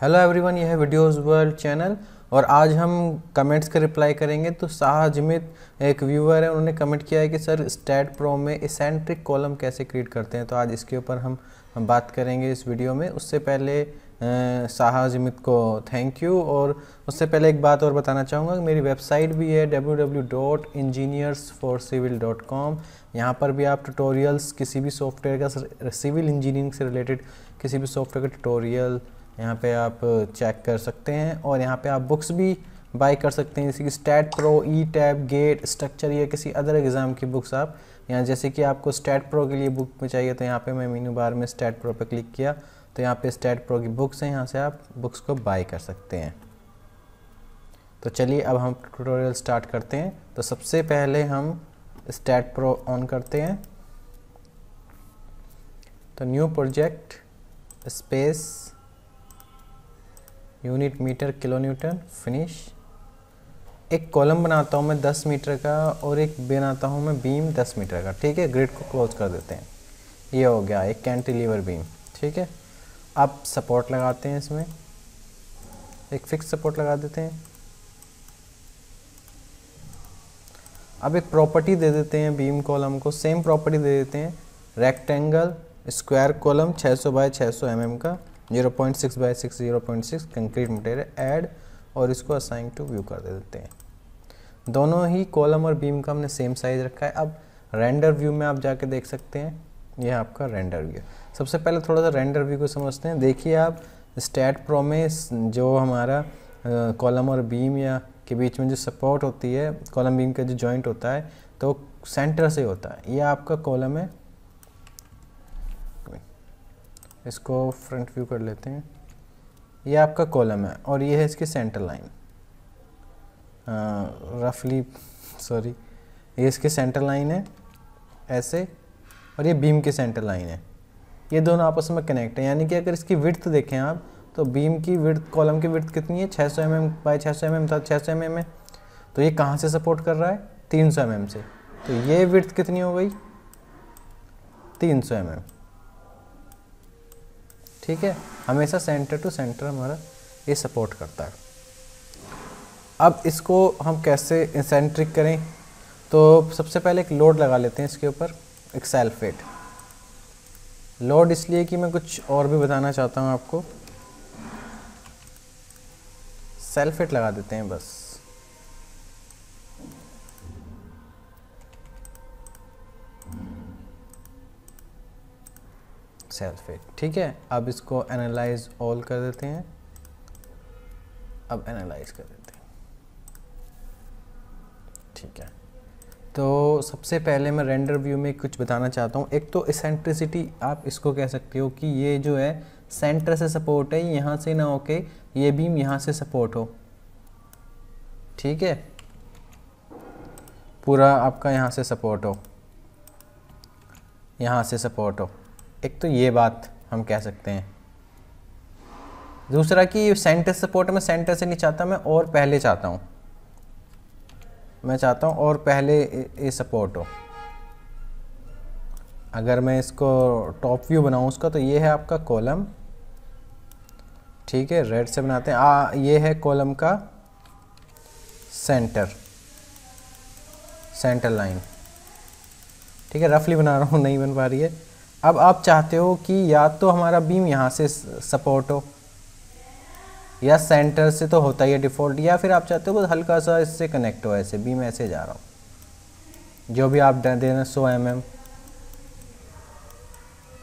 Hello everyone यह है videos world channel और आज हम कमेंट्स का रिप्लाई करेंगे तो शाहजमित एक व्यूअर है उन्होंने कमेंट किया है कि सर स्टैट प्रो में इसेंट्रिक कॉलम कैसे क्रिएट करते हैं तो आज इसके ऊपर हम, बात करेंगे इस वीडियो में उससे पहले शाहजमित को थैंक यू और उससे पहले एक बात और बताना चाहूँगा मेरी वेबसाइट भी है डब्ल्यू यहाँ पर भी आप ट्यूटोरियल्स किसी भी सॉफ्टवेयर का सिविल इंजीनियरिंग से रिलेटेड किसी भी सॉफ्टवेयर का ट्यूटोरियल यहाँ पे आप चेक कर सकते हैं और यहाँ पे आप बुक्स भी बाई कर सकते हैं जैसे कि staad pro E tab get structure या किसी अदर एग्ज़ाम की बुक्स आप यहाँ जैसे कि आपको स्टैट प्रो के लिए बुक में चाहिए तो यहाँ पे मैं मीनू बार में स्टैट प्रो पे क्लिक किया तो यहाँ पे स्टैट प्रो की बुक्स हैं यहाँ से आप बुक्स को बाय कर सकते हैं तो चलिए अब हम ट्यूटोरियल स्टार्ट करते हैं तो सबसे पहले हम स्टैट प्रो ऑन करते हैं तो new project space unit meter kilo newton finish एक कॉलम बनाता हूँ मैं 10 मीटर का और एक बनाता हूँ मैं बीम 10 मीटर का ठीक है ग्रिड को क्लोज कर देते हैं ये हो गया एक कैंटिलीवर बीम ठीक है अब सपोर्ट लगाते हैं इसमें एक फिक्स सपोर्ट लगा देते हैं अब एक प्रॉपर्टी दे देते हैं बीम कॉलम को सेम प्रॉपर्टी दे देते हैं रेक्टेंगल स्क्वायर कॉलम 600 सौ बाय छः सौ mm का zero point six by six zero point six concrete material add और इसको असाइन टू व्यू कर देते हैं दोनों ही कॉलम और बीम का हमने सेम साइज़ रखा है अब रेंडर व्यू में आप जाके देख सकते हैं यह आपका रेंडर व्यू सबसे पहले थोड़ा सा रेंडर व्यू को समझते हैं देखिए आप स्टैट प्रोमेस जो हमारा कॉलम और बीम या के बीच में जो सपोर्ट होती है कॉलम बीम का जो जॉइंट होता है तो सेंटर से होता है ये आपका कॉलम है इसको फ्रंट व्यू कर लेते हैं ये आपका कॉलम है और ये है इसकी सेंटर लाइन रफली सॉरी ये इसकी सेंटर लाइन है ऐसे और ये बीम की सेंटर लाइन है ये दोनों आपस में कनेक्ट है यानी कि अगर इसकी विर्थ देखें आप तो बीम की विर्थ कॉलम की विर्थ कितनी है 600 सौ एम एम बाई छः सौ एम था छः सौ एम है तो ये कहाँ से सपोर्ट कर रहा है 300 सौ mm से तो ये विर्थ कितनी हो गई 300 सौ mm. ठीक है हमेशा सेंटर टू सेंटर हमारा ये सपोर्ट करता है अब इसको हम कैसे इंसेंट्रिक करें तो सबसे पहले एक लोड लगा लेते हैं इसके ऊपर एक सेल्फेट लोड इसलिए कि मैं कुछ और भी बताना चाहता हूँ आपको सेल्फेट लगा देते हैं बस सेल्फेट ठीक है अब इसको एनालाइज ऑल कर देते हैं अब एनालाइज कर देते हैं ठीक है तो सबसे पहले मैं रेंडर व्यू में कुछ बताना चाहता हूँ एक तो इसेंट्रिसिटी आप इसको कह सकते हो कि ये जो है सेंटर से सपोर्ट है यहाँ से ना होके ये बीम यहाँ से सपोर्ट हो ठीक है पूरा आपका यहाँ से सपोर्ट हो यहाँ से सपोर्ट हो एक तो ये बात हम कह सकते हैं दूसरा कि सेंटर सपोर्ट में सेंटर से नहीं चाहता मैं और पहले चाहता हूँ मैं चाहता हूँ और पहले ये सपोर्ट हो अगर मैं इसको टॉप व्यू बनाऊँ उसका तो ये है आपका कॉलम ठीक है रेड से बनाते हैं आ ये है कॉलम का सेंटर सेंटर लाइन ठीक है रफली बना रहा हूँ नहीं बन पा रही है अब आप चाहते हो कि या तो हमारा बीम यहाँ से सपोर्ट हो या सेंटर से तो होता ही है डिफ़ॉल्ट या फिर आप चाहते हो बस हल्का सा इससे कनेक्ट हो ऐसे बीम ऐसे जा रहा हूँ जो भी आप देना सो एम एम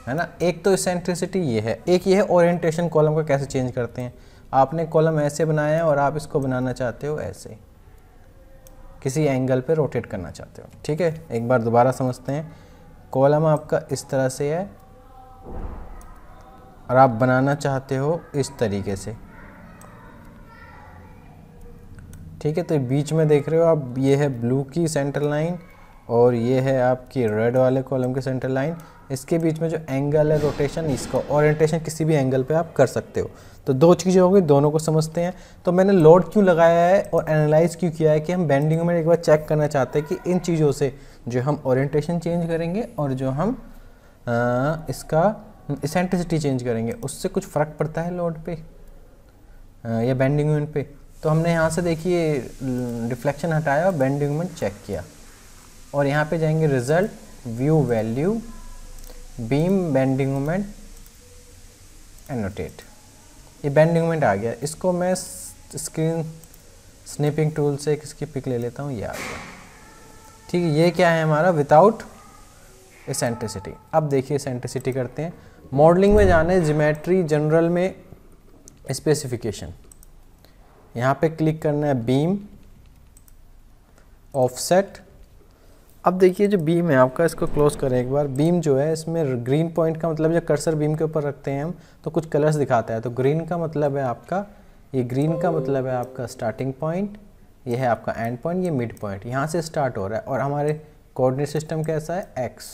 है ना एक तो सेंट्रिसिटी ये है एक ये है ओरिएंटेशन कॉलम को कैसे चेंज करते हैं आपने कॉलम ऐसे बनाया है और आप इसको बनाना चाहते हो ऐसे किसी एंगल पे रोटेट करना चाहते हो ठीक है एक बार दोबारा समझते हैं कॉलम आपका इस तरह से है और आप बनाना चाहते हो इस तरीके से ठीक है तो बीच में देख रहे हो आप ये है ब्लू की सेंटर लाइन और ये है आपकी रेड वाले कॉलम की सेंटर लाइन इसके बीच में जो एंगल है रोटेशन इसका ओरिएंटेशन किसी भी एंगल पे आप कर सकते हो तो दो चीज़ें हो गई दोनों को समझते हैं तो मैंने लोड क्यों लगाया है और एनालाइज क्यों किया है कि हम बैंडिंग में एक बार चेक करना चाहते हैं कि इन चीज़ों से जो हम ओरिएंटेशन चेंज करेंगे और जो हम आ, इसका इसेंट्रिसिटी चेंज करेंगे उससे कुछ फ़र्क पड़ता है लोड पर या बैंडिंग मोमेंट पे तो हमने यहाँ से देखिए रिफ्लेक्शन हटाया और बैंडिंग मोमेंट चेक किया और यहाँ पर जाएंगे result view value beam bending moment annotate ये बेंडिंग मोमेंट आ गया इसको मैं स्क्रीन स्निपिंग टूल से इसकी पिक ले लेता हूँ ये आ गया ठीक है ये क्या है हमारा विदाउट एसेंट्रिसिटी अब देखिए एसेंट्रिसिटी करते हैं मॉडलिंग में जाने जीमेट्री जनरल में स्पेसिफिकेशन यहाँ पे क्लिक करना है बीम ऑफसेट अब देखिए जो बीम है आपका इसको क्लोज करें एक बार बीम जो है इसमें ग्रीन पॉइंट का मतलब जब कर्सर बीम के ऊपर रखते हैं हम तो कुछ कलर्स दिखाता है तो ग्रीन का मतलब है आपका ये ग्रीन का मतलब है आपका स्टार्टिंग पॉइंट ये है आपका एंड पॉइंट ये मिड पॉइंट यहाँ से स्टार्ट हो रहा है और हमारे कोऑर्डिनेट सिस्टम कैसा है एक्स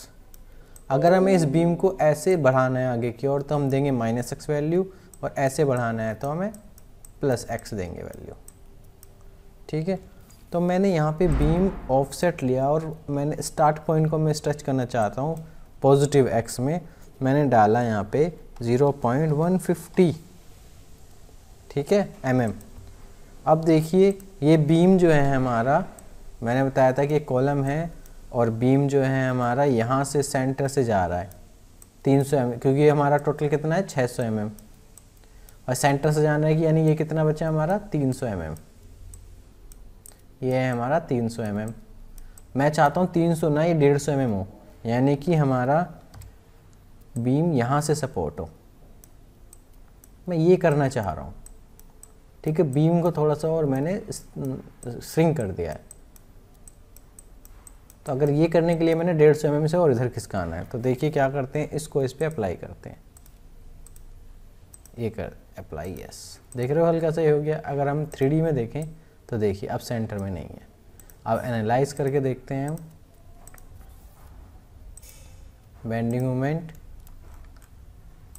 अगर हमें इस बीम को ऐसे बढ़ाना है आगे की ओर तो हम देंगे माइनस एक्स वैल्यू और ऐसे बढ़ाना है तो हमें प्लस एक्स देंगे वैल्यू ठीक है तो मैंने यहाँ पे बीम ऑफसेट लिया और मैंने स्टार्ट पॉइंट को मैं स्ट्रेच करना चाहता हूँ पॉजिटिव एक्स में मैंने डाला यहाँ पे 0.150 ठीक है एम mm. अब देखिए ये बीम जो है हमारा मैंने बताया था कि कॉलम है और बीम जो है हमारा यहाँ से सेंटर से जा रहा है 300 सौ mm, क्योंकि हमारा टोटल कितना है 600 सौ mm. और सेंटर से जाना है कि यानी ये कितना बचा हमारा 300 सौ mm. ये है हमारा 300 सौ mm. मैं चाहता हूँ 300 ना ये डेढ़ सौ mm हो यानी कि हमारा बीम यहाँ से सपोर्ट हो मैं ये करना चाह रहा हूँ ठीक है बीम को थोड़ा सा और मैंने श्रिंक कर दिया है तो अगर ये करने के लिए मैंने डेढ़ सौ एम से और इधर खिसकाना है तो देखिए क्या करते हैं इसको इस पर अप्लाई करते हैं ये कर अप्लाई यस देख रहे हो हल्का सा ये हो गया अगर हम थ्री में देखें तो देखिए अब सेंटर में नहीं है अब एनालाइज करके देखते हैं हम bending movement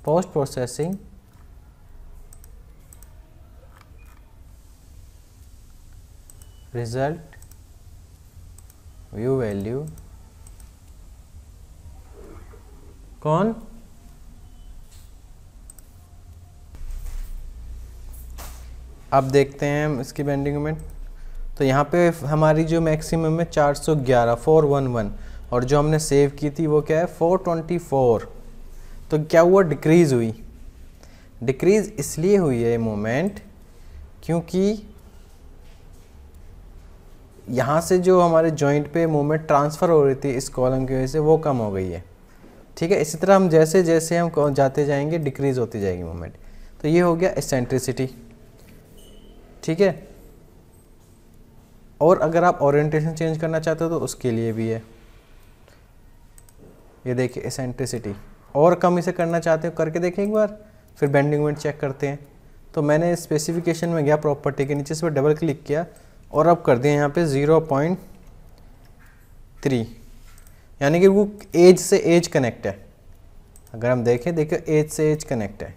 post processing result view value कौन अब देखते हैं इसकी बेंडिंग मोमेंट तो यहाँ पे हमारी जो मैक्सिमम है 411 411 और जो हमने सेव की थी वो क्या है 424 तो क्या हुआ डिक्रीज़ हुई डिक्रीज़ इसलिए हुई है मोमेंट क्योंकि यहाँ से जो हमारे जॉइंट पे मोमेंट ट्रांसफ़र हो रही थी इस कॉलम की वजह से वो कम हो गई है ठीक है इसी तरह हम जैसे जैसे हम जाते जाएंगे डिक्रीज़ होती जाएगी मोमेंट तो ये हो गया एसेंट्रिसिटी ठीक है और अगर आप ओरिएंटेशन चेंज करना चाहते हो तो उसके लिए भी है ये देखिए एसेंट्रिसिटी और कम इसे करना चाहते हो करके देखें एक बार फिर बेंडिंग मोमेंट चेक करते हैं तो मैंने स्पेसिफिकेशन में गया प्रॉपर्टी के नीचे इस पर डबल क्लिक किया और अब कर दिया यहाँ पे ज़ीरो पॉइंट थ्री यानी कि वो एज से एज कनेक्ट है अगर हम देखें देखिए एज से एज कनेक्ट है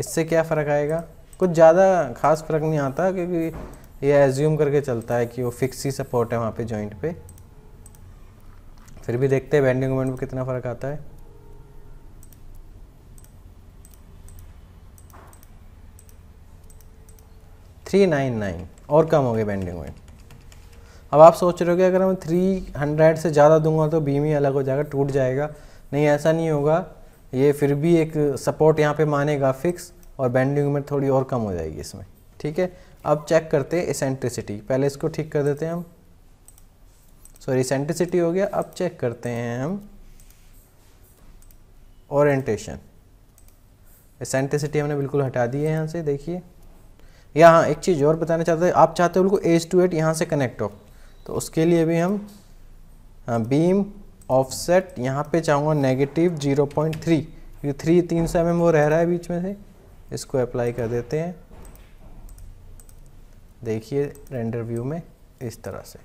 इससे क्या फ़र्क आएगा कुछ ज़्यादा खास फर्क नहीं आता क्योंकि ये एज्यूम करके चलता है कि वो फिक्स ही सपोर्ट है वहाँ पे जॉइंट पे फिर भी देखते हैं बेंडिंग मोमेंट में कितना फ़र्क आता है थ्री नाइन नाइन और कम हो गए बेंडिंग मोमेंट अब आप सोच रहे हो कि अगर मैं थ्री हंड्रेड से ज़्यादा दूंगा तो बीम ही अलग हो जाएगा टूट जाएगा नहीं ऐसा नहीं होगा ये फिर भी एक सपोर्ट यहाँ पे मानेगा फिक्स और बैंडिंग उम्र थोड़ी और कम हो जाएगी इसमें ठीक है अब चेक करते हैं इसेंट्रिसिटी पहले इसको ठीक कर देते हैं हम सॉरी इसेंट्रिसिटी हो गया अब चेक करते हैं हम ओरिएंटेशन इसेंट्रिसिटी हमने बिल्कुल हटा दी है यहाँ से देखिए या हाँ एक चीज़ और बताना चाहते हैं आप चाहते हो बिल्कुल एज टू एट यहाँ से कनेक्ट हो तो उसके लिए भी हम हाँ बीम ऑफसेट यहाँ पे चाहूँगा नेगेटिव जीरो पॉइंट थ्री क्योंकि थ्री तीन सौ एम वो रह रहा है बीच में से इसको अप्लाई कर देते हैं देखिए रेंडर व्यू में इस तरह से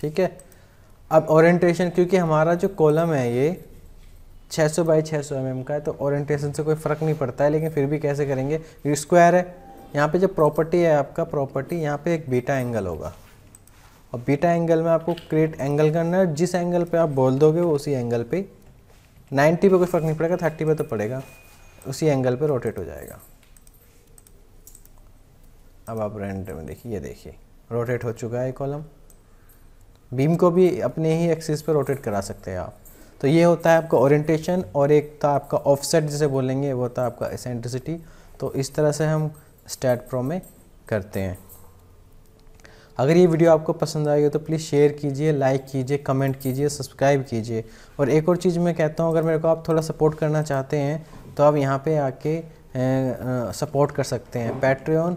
ठीक है अब ओरिएंटेशन क्योंकि हमारा जो कॉलम है ये 600 सौ बाई छः सौ mm का है तो ओरिएंटेशन से कोई फ़र्क नहीं पड़ता है लेकिन फिर भी कैसे करेंगे स्क्वायर है यहाँ पे जो प्रॉपर्टी है आपका प्रॉपर्टी यहाँ पे एक बीटा एंगल होगा और बीटा एंगल में आपको क्रिएट एंगल करना है जिस एंगल पे आप बोल दोगे वो उसी एंगल पे नाइन्टी पे कोई फ़र्क नहीं पड़ेगा थर्टी पे तो पड़ेगा उसी एंगल पे रोटेट हो जाएगा अब आप रेंट में देखिए ये देखिए रोटेट हो चुका है कॉलम बीम को भी अपने ही एक्सिस पे रोटेट करा सकते हैं आप तो ये होता है आपका ओरिएंटेशन और एक था आपका ऑफसेट जिसे बोलेंगे वो था आपका एसेंट्रिसिटी तो इस तरह से हम स्टैट प्रो में करते हैं अगर ये वीडियो आपको पसंद आएगी तो प्लीज़ शेयर कीजिए लाइक कीजिए कमेंट कीजिए सब्सक्राइब कीजिए और एक और चीज़ मैं कहता हूँ अगर मेरे को आप थोड़ा सपोर्ट करना चाहते हैं तो आप यहाँ पे आके सपोर्ट कर सकते हैं Patreon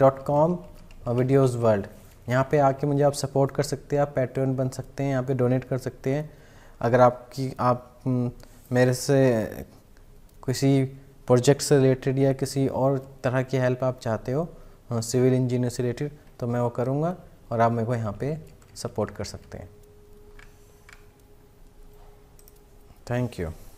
dot com videos world यहाँ पर आके मुझे आप सपोर्ट कर सकते हैं आप पैट्रियन बन सकते हैं यहाँ पर डोनेट कर सकते हैं अगर आपकी आप मेरे से किसी प्रोजेक्ट से रिलेटेड या किसी और तरह की हेल्प आप चाहते हो सिविल इंजीनियर से रिलेटेड तो मैं वो करूँगा और आप मेरे को यहाँ पे सपोर्ट कर सकते हैं थैंक यू